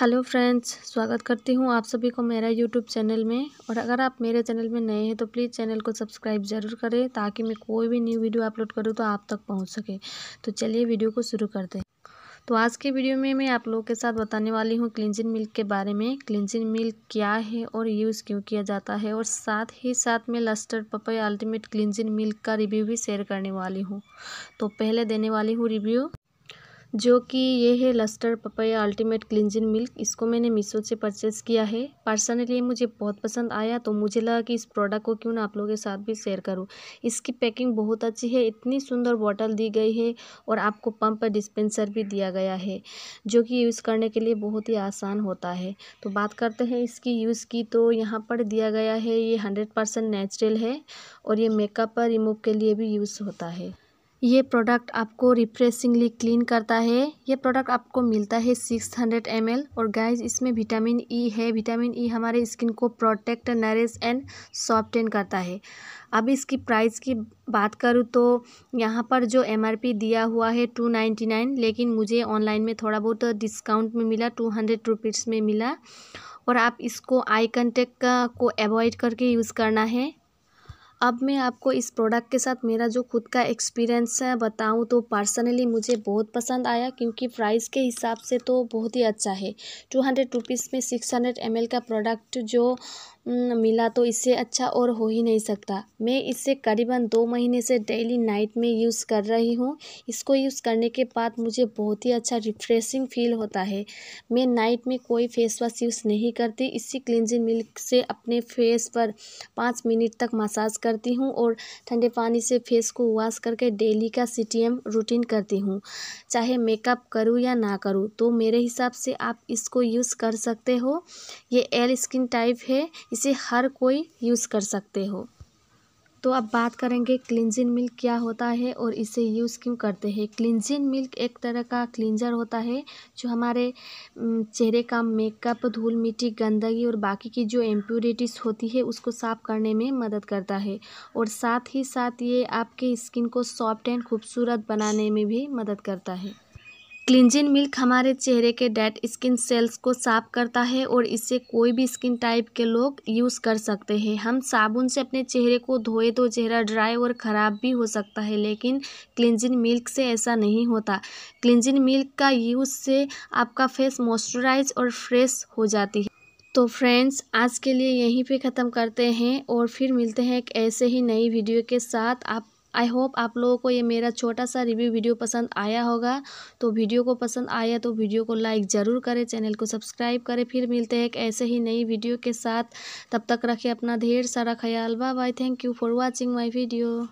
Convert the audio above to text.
hello friends स्वागत करती हूँ आप सभी को मेरा यूट्यूब चैनल में और अगर आप मेरे चैनल में नए हैं तो प्लीज़ चैनल को सब्सक्राइब ज़रूर करें ताकि मैं कोई भी न्यू वीडियो अपलोड करूँ तो आप तक पहुँच सके तो चलिए वीडियो को शुरू करते हैं तो आज के वीडियो में मैं आप लोगों के साथ बताने वाली हूँ क्लिनजिंग मिल्क के बारे में क्लिनजिंग मिल्क क्या है और यूज़ क्यों किया जाता है और साथ ही साथ मैं Lustre papaya ultimate cleansing milk का रिव्यू भी शेयर करने वाली हूँ तो पहले देने वाली हूँ रिव्यू जो कि ये है Lustre papaya ultimate cleansing milk इसको मैंने मीशो से परचेज़ किया है पर्सनली मुझे बहुत पसंद आया तो मुझे लगा कि इस प्रोडक्ट को क्यों ना आप लोगों के साथ भी शेयर करूँ इसकी पैकिंग बहुत अच्छी है इतनी सुंदर बॉटल दी गई है और आपको पंप पर डिस्पेंसर भी दिया गया है जो कि यूज़ करने के लिए बहुत ही आसान होता है तो बात करते हैं इसकी यूज़ की तो यहाँ पर दिया गया है ये हंड्रेड परसेंट नेचुरल है और ये मेकअप रिमूव के लिए भी यूज़ होता है ये प्रोडक्ट आपको रिफ्रेशिंगली क्लीन करता है ये प्रोडक्ट आपको मिलता है सिक्स हंड्रेड एम एल और गाइस इसमें विटामिन ई e है विटामिन ई e हमारे स्किन को प्रोटेक्ट नरिश एंड सॉफ्टेन करता है अब इसकी प्राइस की बात करूँ तो यहाँ पर जो एम आर पी दिया हुआ है टू नाइन्टी नाइन लेकिन मुझे ऑनलाइन में थोड़ा बहुत डिस्काउंट में मिला टू हंड्रेड रुपीज़ में मिला और आप इसको आई कंटेक्ट को अवॉइड करके यूज़ करना है अब मैं आपको इस प्रोडक्ट के साथ मेरा जो खुद का एक्सपीरियंस है बताऊं तो पर्सनली मुझे बहुत पसंद आया क्योंकि प्राइस के हिसाब से तो बहुत ही अच्छा है टू हंड्रेड रुपीज़ में सिक्स हंड्रेड एम एल का प्रोडक्ट जो मिला तो इससे अच्छा और हो ही नहीं सकता मैं इसे करीबन दो महीने से डेली नाइट में यूज़ कर रही हूँ इसको यूज़ करने के बाद मुझे बहुत ही अच्छा रिफ्रेशिंग फील होता है मैं नाइट में कोई फेस वॉश यूज़ नहीं करती इसी क्लिनजिंग मिल्क से अपने फेस पर पाँच मिनट तक मसाज करती हूँ और ठंडे पानी से फेस को वॉश करके डेली का सी रूटीन करती हूँ चाहे मेकअप करूँ या ना करूँ तो मेरे हिसाब से आप इसको यूज़ कर सकते हो ये एल स्किन टाइप है इसे हर कोई यूज़ कर सकते हो तो अब बात करेंगे क्लिनजिंग मिल्क क्या होता है और इसे यूज़ क्यों करते हैं क्लिनजिंग मिल्क एक तरह का क्लिनजर होता है जो हमारे चेहरे का मेकअप धूल मिट्टी गंदगी और बाकी की जो एम्प्यूरिटीज़ होती है उसको साफ़ करने में मदद करता है और साथ ही साथ ये आपके स्किन को सॉफ्ट एंड खूबसूरत बनाने में भी मदद करता है क्लिंजिंग मिल्क हमारे चेहरे के डेड स्किन सेल्स को साफ करता है और इसे कोई भी स्किन टाइप के लोग यूज़ कर सकते हैं हम साबुन से अपने चेहरे को धोए तो चेहरा ड्राई और ख़राब भी हो सकता है लेकिन क्लिंजिंग मिल्क से ऐसा नहीं होता क्लिंजिंग मिल्क का यूज़ से आपका फेस मॉइस्चराइज और फ्रेश हो जाती है तो फ्रेंड्स आज के लिए यहीं पे ख़त्म करते हैं और फिर मिलते हैं एक ऐसे ही नई वीडियो के साथ आप आई होप आप लोगों को ये मेरा छोटा सा रिव्यू वीडियो पसंद आया होगा तो वीडियो को पसंद आया तो वीडियो को लाइक ज़रूर करें चैनल को सब्सक्राइब करें फिर मिलते हैं एक ऐसे ही नई वीडियो के साथ तब तक रखें अपना ढेर सारा ख्याल bye bye thank you for watching my video